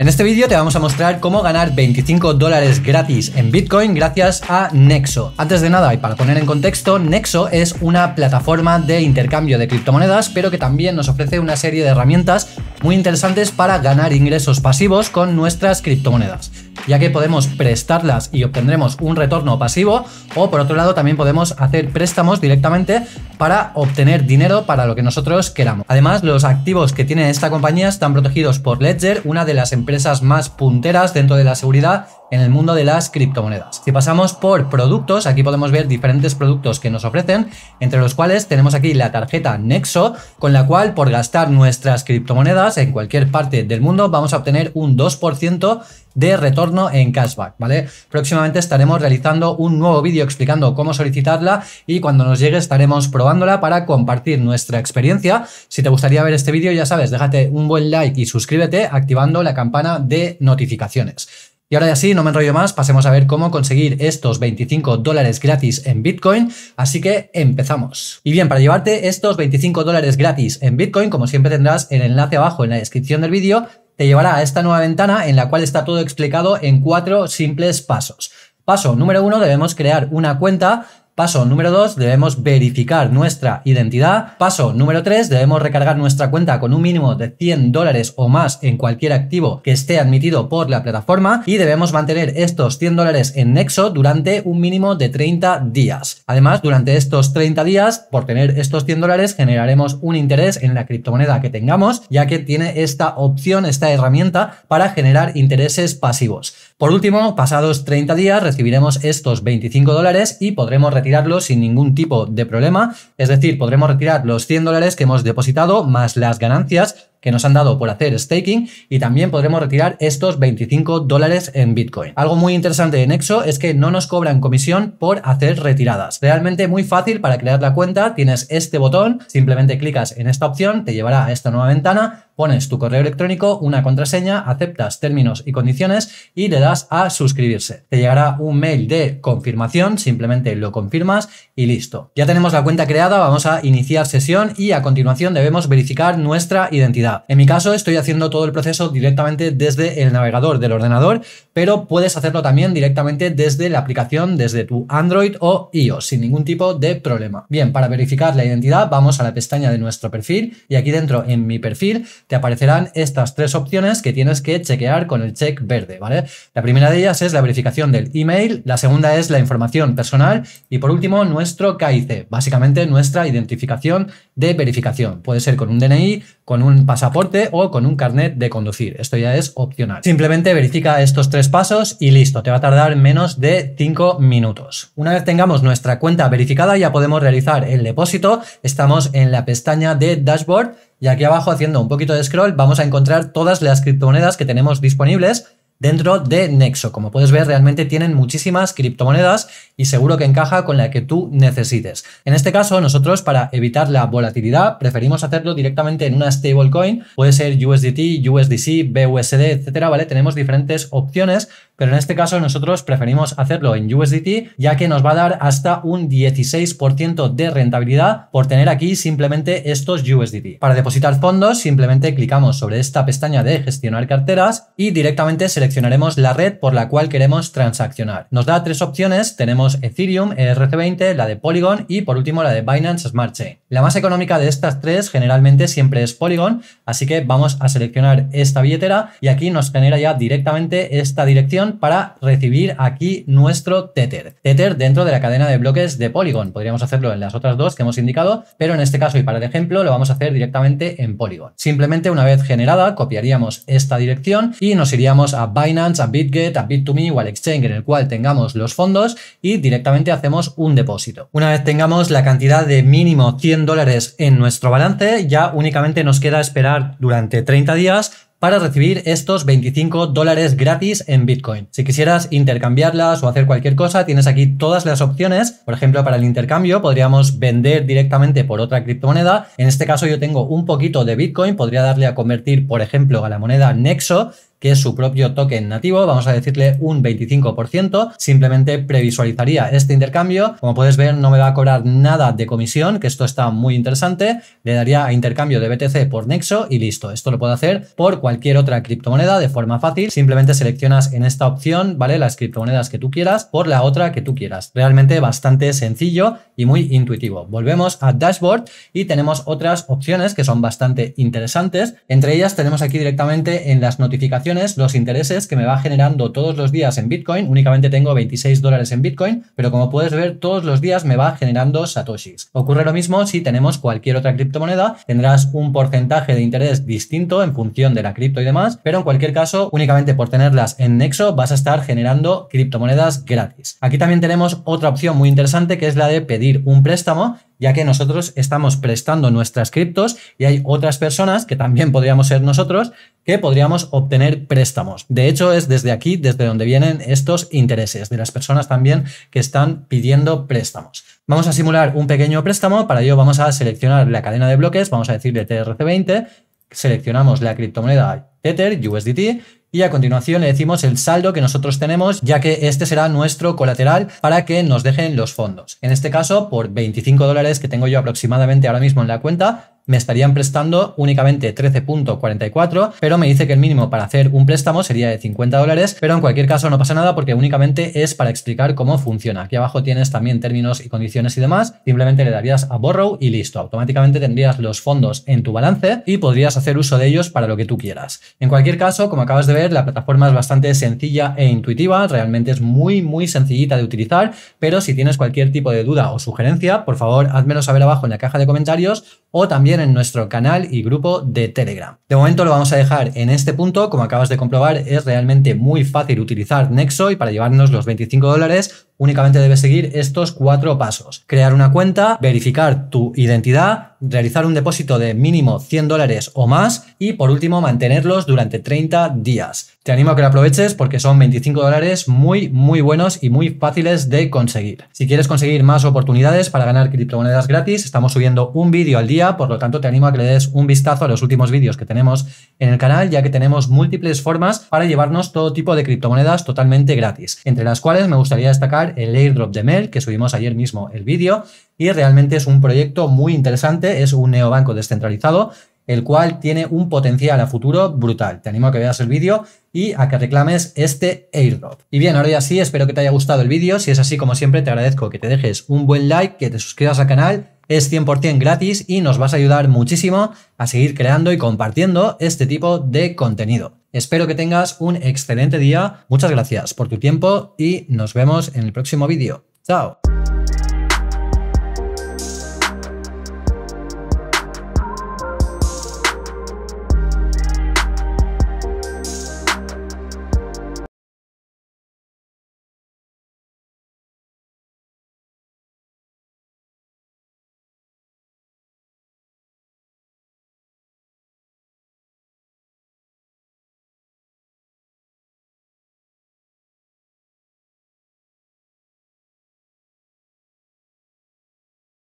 En este vídeo te vamos a mostrar cómo ganar 25 dólares gratis en Bitcoin gracias a Nexo. Antes de nada, y para poner en contexto, Nexo es una plataforma de intercambio de criptomonedas, pero que también nos ofrece una serie de herramientas muy interesantes para ganar ingresos pasivos con nuestras criptomonedas ya que podemos prestarlas y obtendremos un retorno pasivo, o por otro lado también podemos hacer préstamos directamente para obtener dinero para lo que nosotros queramos. Además, los activos que tiene esta compañía están protegidos por Ledger, una de las empresas más punteras dentro de la seguridad en el mundo de las criptomonedas. Si pasamos por productos, aquí podemos ver diferentes productos que nos ofrecen, entre los cuales tenemos aquí la tarjeta Nexo, con la cual por gastar nuestras criptomonedas en cualquier parte del mundo vamos a obtener un 2% de retorno en cashback, ¿vale? Próximamente estaremos realizando un nuevo vídeo explicando cómo solicitarla y cuando nos llegue estaremos probándola para compartir nuestra experiencia. Si te gustaría ver este vídeo, ya sabes, déjate un buen like y suscríbete activando la campana de notificaciones. Y ahora ya sí, no me enrollo más, pasemos a ver cómo conseguir estos 25 dólares gratis en Bitcoin, así que empezamos. Y bien, para llevarte estos 25 dólares gratis en Bitcoin, como siempre tendrás el enlace abajo en la descripción del vídeo, te llevará a esta nueva ventana en la cual está todo explicado en cuatro simples pasos. Paso número uno, debemos crear una cuenta Paso número 2, debemos verificar nuestra identidad. Paso número 3, debemos recargar nuestra cuenta con un mínimo de 100 dólares o más en cualquier activo que esté admitido por la plataforma y debemos mantener estos 100 dólares en Nexo durante un mínimo de 30 días. Además, durante estos 30 días, por tener estos 100 dólares, generaremos un interés en la criptomoneda que tengamos, ya que tiene esta opción, esta herramienta para generar intereses pasivos. Por último, pasados 30 días recibiremos estos 25 dólares y podremos retirarlos sin ningún tipo de problema, es decir, podremos retirar los 100 dólares que hemos depositado más las ganancias que nos han dado por hacer staking y también podremos retirar estos 25 dólares en Bitcoin. Algo muy interesante en Nexo es que no nos cobran comisión por hacer retiradas. Realmente muy fácil para crear la cuenta, tienes este botón, simplemente clicas en esta opción, te llevará a esta nueva ventana, pones tu correo electrónico, una contraseña, aceptas términos y condiciones y le das a suscribirse. Te llegará un mail de confirmación, simplemente lo confirmas y listo. Ya tenemos la cuenta creada, vamos a iniciar sesión y a continuación debemos verificar nuestra identidad. En mi caso estoy haciendo todo el proceso directamente desde el navegador del ordenador, pero puedes hacerlo también directamente desde la aplicación, desde tu Android o iOS, sin ningún tipo de problema. Bien, para verificar la identidad vamos a la pestaña de nuestro perfil y aquí dentro en mi perfil te aparecerán estas tres opciones que tienes que chequear con el check verde, ¿vale? La primera de ellas es la verificación del email, la segunda es la información personal y por último nuestro KIC, básicamente nuestra identificación de verificación. Puede ser con un DNI, con un pasaporte o con un carnet de conducir. Esto ya es opcional. Simplemente verifica estos tres pasos y listo, te va a tardar menos de 5 minutos. Una vez tengamos nuestra cuenta verificada ya podemos realizar el depósito. Estamos en la pestaña de Dashboard y aquí abajo haciendo un poquito de scroll vamos a encontrar todas las criptomonedas que tenemos disponibles dentro de Nexo. Como puedes ver, realmente tienen muchísimas criptomonedas y seguro que encaja con la que tú necesites. En este caso, nosotros para evitar la volatilidad preferimos hacerlo directamente en una stablecoin. Puede ser USDT, USDC, BUSD, etcétera, ¿vale? Tenemos diferentes opciones pero en este caso nosotros preferimos hacerlo en USDT ya que nos va a dar hasta un 16% de rentabilidad por tener aquí simplemente estos USDT. Para depositar fondos simplemente clicamos sobre esta pestaña de gestionar carteras y directamente seleccionaremos la red por la cual queremos transaccionar. Nos da tres opciones, tenemos Ethereum, ERC20, la de Polygon y por último la de Binance Smart Chain. La más económica de estas tres generalmente siempre es Polygon, así que vamos a seleccionar esta billetera y aquí nos genera ya directamente esta dirección para recibir aquí nuestro Tether. Tether dentro de la cadena de bloques de Polygon. Podríamos hacerlo en las otras dos que hemos indicado, pero en este caso y para el ejemplo lo vamos a hacer directamente en Polygon. Simplemente una vez generada, copiaríamos esta dirección y nos iríamos a Binance, a BitGet, a Bit2Me o al exchange en el cual tengamos los fondos y directamente hacemos un depósito. Una vez tengamos la cantidad de mínimo 100 dólares en nuestro balance, ya únicamente nos queda esperar durante 30 días para recibir estos 25 dólares gratis en Bitcoin. Si quisieras intercambiarlas o hacer cualquier cosa, tienes aquí todas las opciones. Por ejemplo, para el intercambio podríamos vender directamente por otra criptomoneda. En este caso yo tengo un poquito de Bitcoin, podría darle a convertir, por ejemplo, a la moneda Nexo que es su propio token nativo, vamos a decirle un 25%, simplemente previsualizaría este intercambio. Como puedes ver, no me va a cobrar nada de comisión, que esto está muy interesante. Le daría a intercambio de BTC por Nexo y listo. Esto lo puedo hacer por cualquier otra criptomoneda de forma fácil. Simplemente seleccionas en esta opción, ¿vale? Las criptomonedas que tú quieras por la otra que tú quieras. Realmente bastante sencillo y muy intuitivo. Volvemos a Dashboard y tenemos otras opciones que son bastante interesantes. Entre ellas tenemos aquí directamente en las notificaciones los intereses que me va generando todos los días en Bitcoin. Únicamente tengo 26 dólares en Bitcoin, pero como puedes ver, todos los días me va generando satoshis. Ocurre lo mismo si tenemos cualquier otra criptomoneda, tendrás un porcentaje de interés distinto en función de la cripto y demás, pero en cualquier caso, únicamente por tenerlas en Nexo vas a estar generando criptomonedas gratis. Aquí también tenemos otra opción muy interesante que es la de pedir un préstamo ya que nosotros estamos prestando nuestras criptos y hay otras personas, que también podríamos ser nosotros, que podríamos obtener préstamos. De hecho, es desde aquí, desde donde vienen estos intereses de las personas también que están pidiendo préstamos. Vamos a simular un pequeño préstamo, para ello vamos a seleccionar la cadena de bloques, vamos a decirle TRC20, seleccionamos la criptomoneda Ether, USDT, y a continuación le decimos el saldo que nosotros tenemos, ya que este será nuestro colateral para que nos dejen los fondos. En este caso, por 25 dólares que tengo yo aproximadamente ahora mismo en la cuenta, me estarían prestando únicamente 13.44, pero me dice que el mínimo para hacer un préstamo sería de 50 dólares, pero en cualquier caso no pasa nada porque únicamente es para explicar cómo funciona. Aquí abajo tienes también términos y condiciones y demás, simplemente le darías a borrow y listo, automáticamente tendrías los fondos en tu balance y podrías hacer uso de ellos para lo que tú quieras. En cualquier caso, como acabas de ver, la plataforma es bastante sencilla e intuitiva, realmente es muy muy sencillita de utilizar, pero si tienes cualquier tipo de duda o sugerencia, por favor, házmelo saber abajo en la caja de comentarios o también en nuestro canal y grupo de Telegram. De momento lo vamos a dejar en este punto, como acabas de comprobar es realmente muy fácil utilizar Nexo y para llevarnos los 25 dólares únicamente debes seguir estos cuatro pasos. Crear una cuenta, verificar tu identidad, realizar un depósito de mínimo 100 dólares o más y por último mantenerlos durante 30 días. Te animo a que lo aproveches porque son 25 dólares muy muy buenos y muy fáciles de conseguir. Si quieres conseguir más oportunidades para ganar criptomonedas gratis, estamos subiendo un vídeo al día, por lo tanto te animo a que le des un vistazo a los últimos vídeos que tenemos en el canal ya que tenemos múltiples formas para llevarnos todo tipo de criptomonedas totalmente gratis, entre las cuales me gustaría destacar el airdrop de Mel, que subimos ayer mismo el vídeo, y realmente es un proyecto muy interesante, es un neobanco descentralizado, el cual tiene un potencial a futuro brutal. Te animo a que veas el vídeo y a que reclames este airdrop. Y bien, ahora ya sí, espero que te haya gustado el vídeo, si es así como siempre te agradezco que te dejes un buen like, que te suscribas al canal es 100% gratis y nos vas a ayudar muchísimo a seguir creando y compartiendo este tipo de contenido. Espero que tengas un excelente día, muchas gracias por tu tiempo y nos vemos en el próximo vídeo. ¡Chao!